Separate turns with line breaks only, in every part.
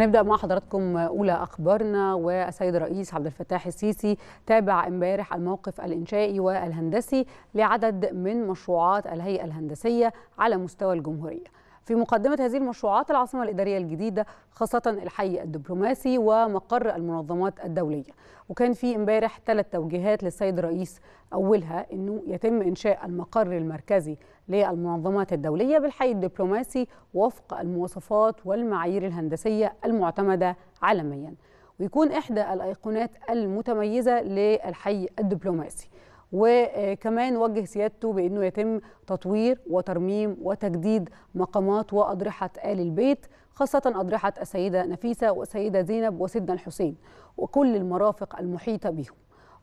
هنبدا مع حضراتكم اولى اخبارنا والسيد الرئيس عبد الفتاح السيسي تابع امبارح الموقف الانشائي والهندسي لعدد من مشروعات الهيئه الهندسيه على مستوى الجمهوريه في مقدمة هذه المشروعات العاصمة الإدارية الجديدة خاصة الحي الدبلوماسي ومقر المنظمات الدولية وكان في امبارح ثلاث توجيهات للسيد الرئيس أولها أنه يتم إنشاء المقر المركزي للمنظمات الدولية بالحي الدبلوماسي وفق المواصفات والمعايير الهندسية المعتمدة عالمياً ويكون إحدى الأيقونات المتميزة للحي الدبلوماسي وكمان وجه سيادته بانه يتم تطوير وترميم وتجديد مقامات واضرحه ال البيت خاصة أضرحة السيدة نفيسة والسيدة زينب وسيدنا الحسين وكل المرافق المحيطة بهم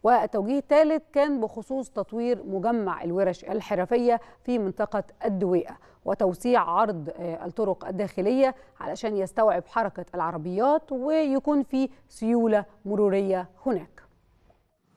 والتوجيه الثالث كان بخصوص تطوير مجمع الورش الحرفية في منطقة الدويقة وتوسيع عرض آه، الطرق الداخلية علشان يستوعب حركة العربيات ويكون في سيولة مرورية هناك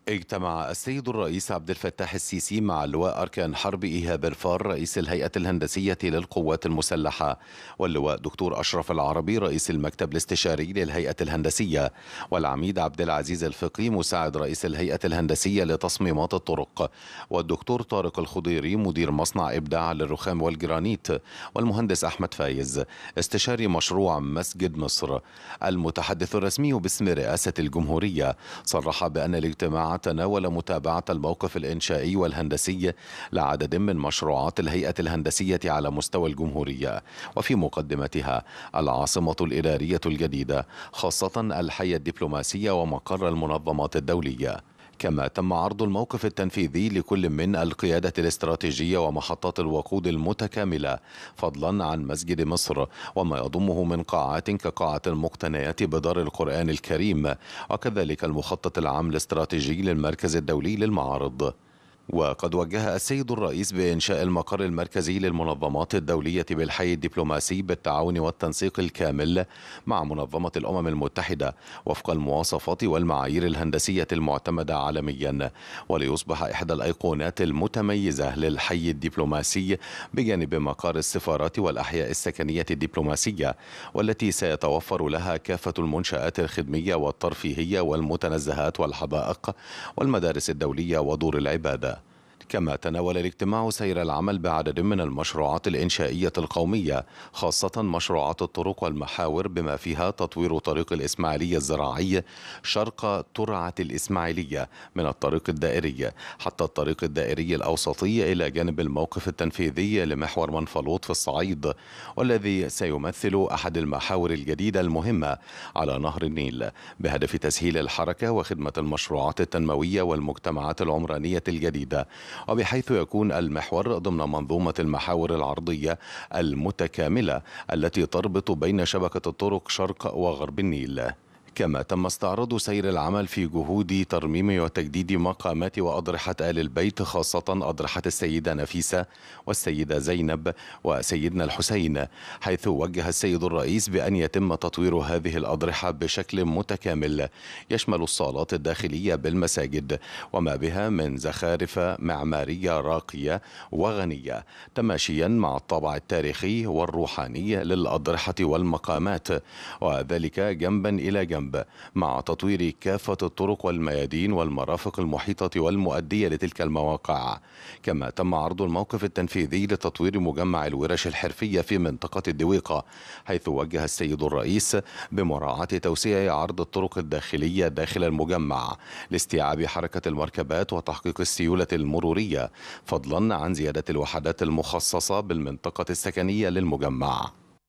اجتمع السيد الرئيس عبد الفتاح السيسي مع لواء أركان حرب إيهاب الفار رئيس الهيئة الهندسية للقوات المسلحة واللواء دكتور أشرف العربي رئيس المكتب الاستشاري للهيئة الهندسية والعميد عبد العزيز الفقي مساعد رئيس الهيئة الهندسية لتصميمات الطرق والدكتور طارق الخضيري مدير مصنع إبداع للرخام والجرانيت والمهندس أحمد فايز استشاري مشروع مسجد مصر المتحدث الرسمي باسم رئاسة الجمهورية صرح بأن الاجتماع تناول متابعة الموقف الإنشائي والهندسي لعدد من مشروعات الهيئة الهندسية على مستوى الجمهورية وفي مقدمتها العاصمة الإدارية الجديدة خاصة الحي الدبلوماسية ومقر المنظمات الدولية كما تم عرض الموقف التنفيذي لكل من القيادة الاستراتيجية ومحطات الوقود المتكاملة فضلا عن مسجد مصر وما يضمه من قاعات كقاعة المقتنيات بدار القرآن الكريم وكذلك المخطط العام الاستراتيجي للمركز الدولي للمعارض وقد وجه السيد الرئيس بإنشاء المقر المركزي للمنظمات الدولية بالحي الدبلوماسي بالتعاون والتنسيق الكامل مع منظمة الأمم المتحدة وفق المواصفات والمعايير الهندسية المعتمدة عالميا وليصبح إحدى الأيقونات المتميزة للحي الدبلوماسي بجانب مقار السفارات والأحياء السكنية الدبلوماسية والتي سيتوفر لها كافة المنشآت الخدمية والترفيهية والمتنزهات والحدائق والمدارس الدولية ودور العبادة كما تناول الاجتماع سير العمل بعدد من المشروعات الإنشائية القومية خاصة مشروعات الطرق والمحاور بما فيها تطوير طريق الإسماعيلية الزراعي شرق ترعة الإسماعيلية من الطريق الدائري حتى الطريق الدائري الأوسطي إلى جانب الموقف التنفيذي لمحور منفلوط في الصعيد والذي سيمثل أحد المحاور الجديدة المهمة على نهر النيل بهدف تسهيل الحركة وخدمة المشروعات التنموية والمجتمعات العمرانية الجديدة وبحيث يكون المحور ضمن منظومة المحاور العرضية المتكاملة التي تربط بين شبكة الطرق شرق وغرب النيل كما تم استعراض سير العمل في جهود ترميم وتجديد مقامات وأضرحة آل البيت خاصة أضرحة السيدة نفيسة والسيدة زينب وسيدنا الحسين حيث وجه السيد الرئيس بأن يتم تطوير هذه الأضرحة بشكل متكامل يشمل الصالات الداخلية بالمساجد وما بها من زخارف معمارية راقية وغنية تماشيا مع الطابع التاريخي والروحاني للأضرحة والمقامات وذلك جنبا إلى جنب الذنب مع تطوير كافة الطرق والميادين والمرافق المحيطة والمؤدية لتلك المواقع كما تم عرض الموقف التنفيذي لتطوير مجمع الورش الحرفية في منطقة الدويقة حيث وجه السيد الرئيس بمراعاة توسيع عرض الطرق الداخلية داخل المجمع لاستيعاب حركة المركبات وتحقيق السيولة المرورية فضلا عن زيادة الوحدات المخصصة بالمنطقة السكنية للمجمع